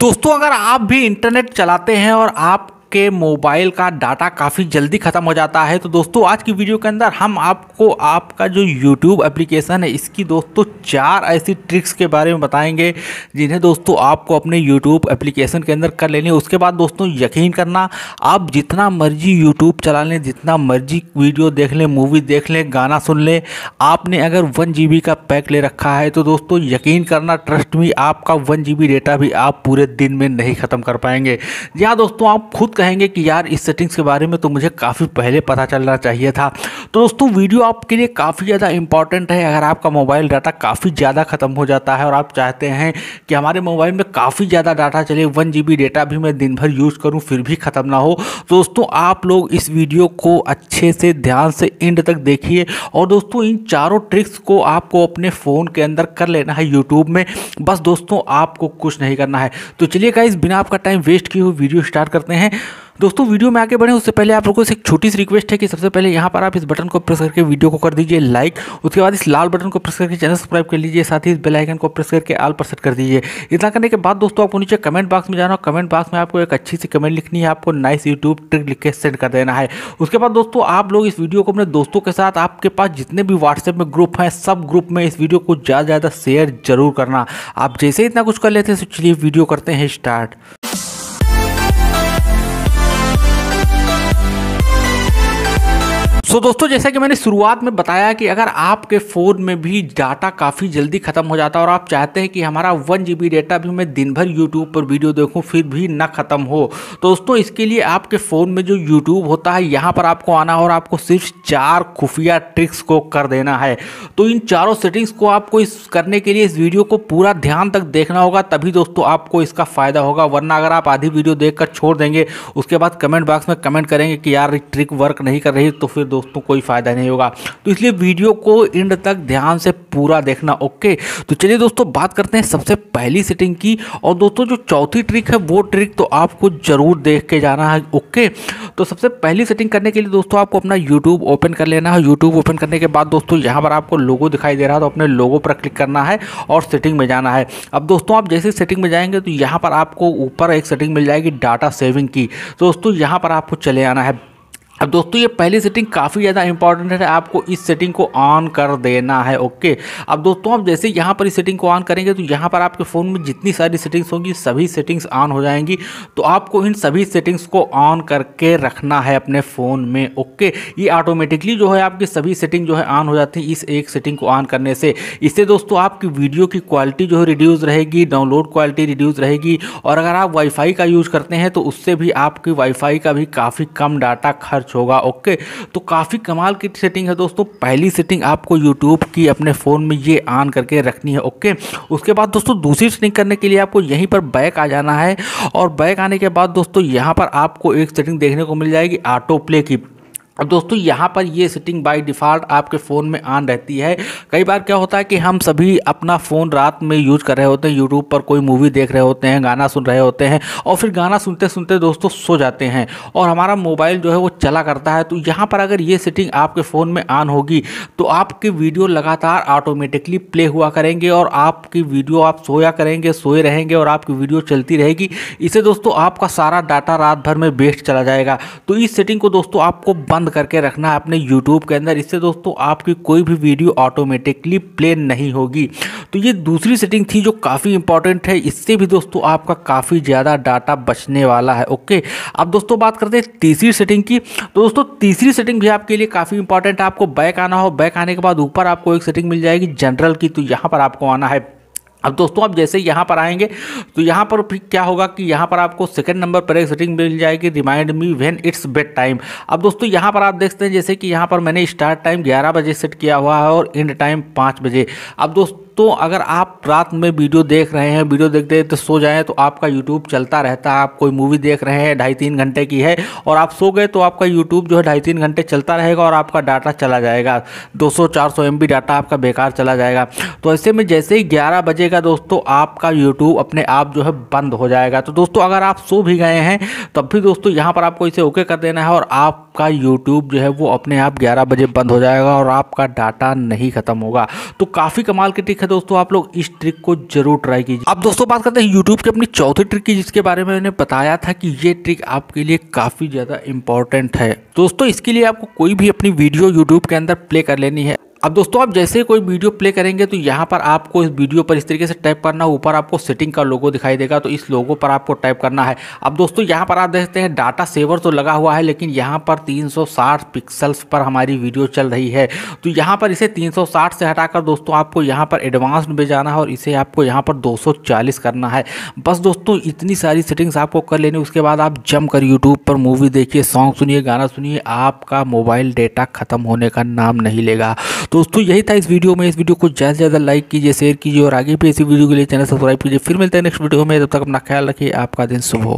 दोस्तों अगर आप भी इंटरनेट चलाते हैं और आप आपके मोबाइल का डाटा काफ़ी जल्दी ख़त्म हो जाता है तो दोस्तों आज की वीडियो के अंदर हम आपको आपका जो यूट्यूब एप्लीकेशन है इसकी दोस्तों चार ऐसी ट्रिक्स के बारे में बताएंगे जिन्हें दोस्तों आपको अपने यूट्यूब एप्लीकेशन के अंदर कर लेनी है उसके बाद दोस्तों यकीन करना आप जितना मर्जी यूट्यूब चला लें जितना मर्जी वीडियो देख लें मूवी देख लें गाना सुन लें आपने अगर वन जी का पैक ले रखा है तो दोस्तों यकीन करना ट्रस्ट में आपका वन जी डेटा भी आप पूरे दिन में नहीं ख़त्म कर पाएंगे जहाँ दोस्तों आप खुद कहेंगे कि यार इस सेटिंग्स के बारे में तो मुझे काफ़ी पहले पता चलना चाहिए था तो दोस्तों वीडियो आपके लिए काफ़ी ज़्यादा इंपॉर्टेंट है अगर आपका मोबाइल डाटा काफ़ी ज़्यादा ख़त्म हो जाता है और आप चाहते हैं कि हमारे मोबाइल में काफ़ी ज़्यादा डाटा चले वन जी डेटा भी मैं दिन भर यूज़ करूँ फिर भी ख़त्म ना हो तो दोस्तों आप लोग इस वीडियो को अच्छे से ध्यान से एंड तक देखिए और दोस्तों इन चारों ट्रिक्स को आपको अपने फ़ोन के अंदर कर लेना है यूट्यूब में बस दोस्तों आपको कुछ नहीं करना है तो चलिए इस बिना आपका टाइम वेस्ट किए हुए वीडियो स्टार्ट करते हैं दोस्तों वीडियो में आगे बढ़ें उससे पहले आप लोगों से एक छोटी सी रिक्वेस्ट है कि सबसे पहले यहाँ पर आप इस बटन को प्रेस करके वीडियो को कर दीजिए लाइक उसके बाद इस लाल बटन को प्रेस करके चैनल सब्सक्राइब कर लीजिए साथ ही इस बेलाइकन को प्रेस करके आल पर सेट कर दीजिए इतना करने के बाद दोस्तों आपको नीचे कमेंट बॉक्स में जाना कमेंट बॉक्स में आपको एक अच्छी सी कमेंट लिखनी है आपको नाइस यूट्यूब ट्रिक लिख के सेंड कर देना है उसके बाद दोस्तों आप लोग इस वीडियो को अपने दोस्तों के साथ आपके पास जितने भी व्हाट्सएप में ग्रुप हैं सब ग्रुप में इस वीडियो को ज़्यादा से ज़्यादा शेयर जरूर करना आप जैसे इतना कुछ कर लेते हैं तो चलिए वीडियो करते हैं स्टार्ट सो so, दोस्तों जैसा कि मैंने शुरुआत में बताया कि अगर आपके फ़ोन में भी डाटा काफ़ी जल्दी ख़त्म हो जाता है और आप चाहते हैं कि हमारा वन जी डाटा भी मैं दिन भर यूट्यूब पर वीडियो देखूँ फिर भी ना ख़त्म हो तो दोस्तों इसके लिए आपके फ़ोन में जो यूट्यूब होता है यहाँ पर आपको आना और आपको सिर्फ चार खुफिया ट्रिक्स को कर देना है तो इन चारों सेटिंग्स को आपको इस करने के लिए इस वीडियो को पूरा ध्यान तक देखना होगा तभी दोस्तों आपको इसका फ़ायदा होगा वरना अगर आप आधी वीडियो देख छोड़ देंगे उसके बाद कमेंट बॉक्स में कमेंट करेंगे कि यार ट्रिक वर्क नहीं कर रही तो फिर दोस्तों कोई फ़ायदा नहीं होगा तो इसलिए वीडियो को एंड तक ध्यान से पूरा देखना ओके तो चलिए दोस्तों बात करते हैं सबसे पहली सेटिंग की और दोस्तों जो चौथी ट्रिक है वो ट्रिक तो आपको ज़रूर देख के जाना है ओके तो सबसे पहली सेटिंग करने के लिए दोस्तों आपको अपना यूट्यूब ओपन कर लेना है यूट्यूब ओपन करने के बाद दोस्तों यहाँ पर आपको लोगो दिखाई दे रहा है तो अपने लोगो पर क्लिक करना है और सेटिंग में जाना है अब दोस्तों आप जैसे सेटिंग में जाएंगे तो यहाँ पर आपको ऊपर एक सेटिंग मिल जाएगी डाटा सेविंग की दोस्तों यहाँ पर आपको चले आना है अब दोस्तों ये पहली सेटिंग काफ़ी ज़्यादा इंपॉर्टेंट है आपको इस सेटिंग को ऑन कर देना है ओके अब दोस्तों आप जैसे यहाँ पर इस सेटिंग को ऑन करेंगे तो यहाँ पर आपके फ़ोन में जितनी सारी सेटिंग्स होंगी सभी सेटिंग्स ऑन हो जाएंगी तो आपको इन सभी सेटिंग्स को ऑन करके रखना है अपने फ़ोन में ओके ये ऑटोमेटिकली जो है आपकी सभी सेटिंग जो है ऑन हो जाती है इस एक सेटिंग को ऑन करने से इससे दोस्तों आपकी वीडियो की क्वालिटी जो है रिड्यूस रहेगी डाउनलोड क्वालिटी रिड्यूस रहेगी और अगर आप वाईफाई का यूज़ करते हैं तो उससे भी आपकी वाईफाई का भी काफ़ी कम डाटा खर्च होगा ओके तो काफ़ी कमाल की सेटिंग है दोस्तों पहली सेटिंग आपको यूट्यूब की अपने फ़ोन में ये ऑन करके रखनी है ओके उसके बाद दोस्तों दूसरी सेटिंग करने के लिए आपको यहीं पर बैक आ जाना है और बैक आने के बाद दोस्तों यहाँ पर आपको एक सेटिंग देखने को मिल जाएगी ऑटो प्ले की अब दोस्तों यहाँ पर ये सेटिंग बाय डिफ़ॉल्ट आपके फ़ोन में ऑन रहती है कई बार क्या होता है कि हम सभी अपना फ़ोन रात में यूज कर रहे होते हैं यूट्यूब पर कोई मूवी देख रहे होते हैं गाना सुन रहे होते हैं और फिर गाना सुनते सुनते दोस्तों सो जाते हैं और हमारा मोबाइल जो है वो चला करता है तो यहाँ पर अगर ये सेटिंग आपके फ़ोन में ऑन होगी तो आपकी वीडियो लगातार ऑटोमेटिकली प्ले हुआ करेंगे और आपकी वीडियो आप सोया करेंगे सोए रहेंगे और आपकी वीडियो चलती रहेगी इससे दोस्तों आपका सारा डाटा रात भर में वेस्ट चला जाएगा तो इस सेटिंग को दोस्तों आपको बंद बंद करके रखना है अपने यूट्यूब के अंदर इससे दोस्तों आपकी कोई भी वीडियो ऑटोमेटिकली प्ले नहीं होगी तो ये दूसरी सेटिंग थी जो काफ़ी इंपॉर्टेंट है इससे भी दोस्तों आपका काफ़ी ज़्यादा डाटा बचने वाला है ओके अब दोस्तों बात करते हैं तीसरी सेटिंग की तो दोस्तों तीसरी सेटिंग भी आपके लिए काफ़ी इंपॉर्टेंट है आपको बैक आना हो बैक आने के बाद ऊपर आपको एक सेटिंग मिल जाएगी जनरल की तो यहाँ पर आपको आना है अब दोस्तों आप जैसे यहाँ पर आएंगे तो यहाँ पर फिर क्या होगा कि यहाँ पर आपको सेकंड नंबर पर एक सेटिंग मिल जाएगी remind me when it's bed time अब दोस्तों यहाँ पर आप देखते हैं जैसे कि यहाँ पर मैंने स्टार्ट टाइम 11 बजे सेट किया हुआ है और एंड टाइम 5 बजे अब दोस्तों दोस्तों अगर आप रात में वीडियो देख रहे हैं वीडियो देखते देखते तो सो जाएं तो आपका यूट्यूब चलता रहता है आप कोई मूवी देख रहे हैं ढाई तीन घंटे की है और आप सो गए तो आपका यूट्यूब जो है ढाई तीन घंटे चलता रहेगा और आपका डाटा चला जाएगा 200 400 सौ डाटा आपका बेकार चला जाएगा तो ऐसे में जैसे ही ग्यारह बजेगा दोस्तों आपका यूट्यूब अपने आप जो है बंद हो जाएगा तो दोस्तों अगर आप सो भी गए हैं तब भी दोस्तों यहाँ पर आपको इसे ओके कर देना है और आप आपका यूट्यूब जो है वो अपने आप ग्यारह बजे बंद हो जाएगा और आपका डाटा नहीं खत्म होगा तो काफ़ी कमाल की ट्रिक है दोस्तों आप लोग इस ट्रिक को जरूर ट्राई कीजिए अब दोस्तों बात करते हैं यूट्यूब की अपनी चौथी ट्रिक की जिसके बारे में बताया था कि ये ट्रिक आपके लिए काफ़ी ज़्यादा इंपॉर्टेंट है दोस्तों इसके लिए आपको कोई भी अपनी वीडियो यूट्यूब के अंदर प्ले कर लेनी है अब दोस्तों आप जैसे कोई वीडियो प्ले करेंगे तो यहाँ पर आपको इस वीडियो पर इस तरीके से टाइप करना ऊपर आपको सेटिंग का लोगो दिखाई देगा तो इस लोगो पर आपको टाइप करना है अब दोस्तों यहाँ पर आप देखते हैं डाटा सेवर तो लगा हुआ है लेकिन यहाँ पर 360 पिक्सल्स पर हमारी वीडियो चल रही है तो यहाँ पर इसे तीन से हटाकर दोस्तों आपको यहाँ पर एडवांस में जाना है और इसे आपको यहाँ पर दो करना है बस दोस्तों इतनी सारी सेटिंग्स आपको कर लेनी उसके बाद आप जम कर यूट्यूब पर मूवी देखिए सॉन्ग सुनिए गाना सुनिए आपका मोबाइल डेटा ख़त्म होने का नाम नहीं लेगा तो दोस्तों यही था इस वीडियो में इस वीडियो को ज़्यादा से ज़्यादा लाइक कीजिए शेयर कीजिए और आगे भी ऐसी वीडियो के लिए चैनल सब्सक्राइब कीजिए फिर मिलते हैं नेक्स्ट वीडियो में तब तक अपना ख्याल रखिए आपका दिन शुभ हो